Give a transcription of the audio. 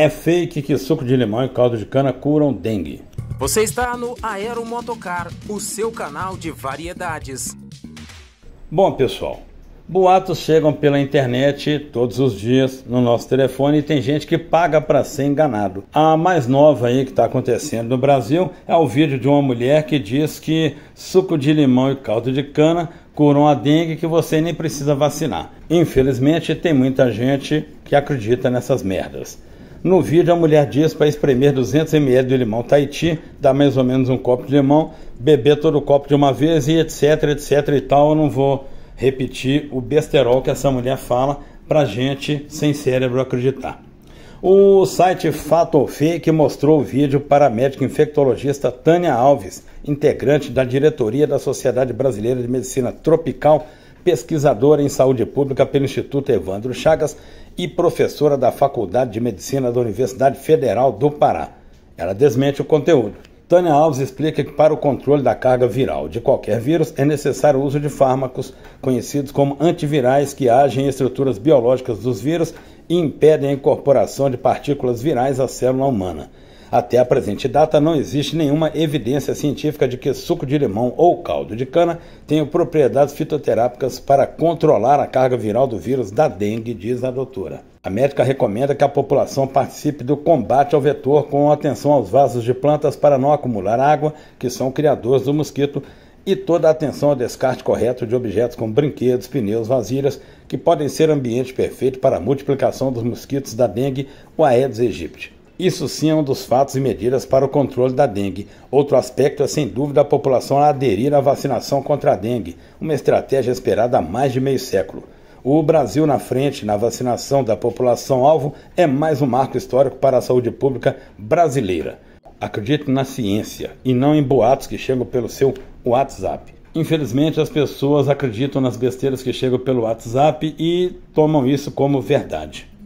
É fake que suco de limão e caldo de cana curam dengue. Você está no Aeromotocar, o seu canal de variedades. Bom, pessoal, boatos chegam pela internet todos os dias no nosso telefone e tem gente que paga para ser enganado. A mais nova aí que está acontecendo no Brasil é o vídeo de uma mulher que diz que suco de limão e caldo de cana curam a dengue que você nem precisa vacinar. Infelizmente, tem muita gente que acredita nessas merdas. No vídeo, a mulher diz para espremer 200 ml de limão Tahiti, dá mais ou menos um copo de limão, beber todo o copo de uma vez e etc, etc e tal. Eu não vou repetir o besterol que essa mulher fala para gente sem cérebro acreditar. O site Fato ou Fake mostrou o vídeo para a médica infectologista Tânia Alves, integrante da diretoria da Sociedade Brasileira de Medicina Tropical, pesquisadora em saúde pública pelo Instituto Evandro Chagas e professora da Faculdade de Medicina da Universidade Federal do Pará. Ela desmente o conteúdo. Tânia Alves explica que para o controle da carga viral de qualquer vírus é necessário o uso de fármacos conhecidos como antivirais que agem em estruturas biológicas dos vírus e impedem a incorporação de partículas virais à célula humana. Até a presente data, não existe nenhuma evidência científica de que suco de limão ou caldo de cana tenham propriedades fitoterápicas para controlar a carga viral do vírus da dengue, diz a doutora. A médica recomenda que a população participe do combate ao vetor com atenção aos vasos de plantas para não acumular água, que são criadores do mosquito, e toda a atenção ao descarte correto de objetos como brinquedos, pneus, vasilhas, que podem ser ambiente perfeito para a multiplicação dos mosquitos da dengue ou Aedes aegypti. Isso sim é um dos fatos e medidas para o controle da dengue. Outro aspecto é, sem dúvida, a população aderir à vacinação contra a dengue, uma estratégia esperada há mais de meio século. O Brasil na frente na vacinação da população alvo é mais um marco histórico para a saúde pública brasileira. Acredite na ciência e não em boatos que chegam pelo seu WhatsApp. Infelizmente, as pessoas acreditam nas besteiras que chegam pelo WhatsApp e tomam isso como verdade.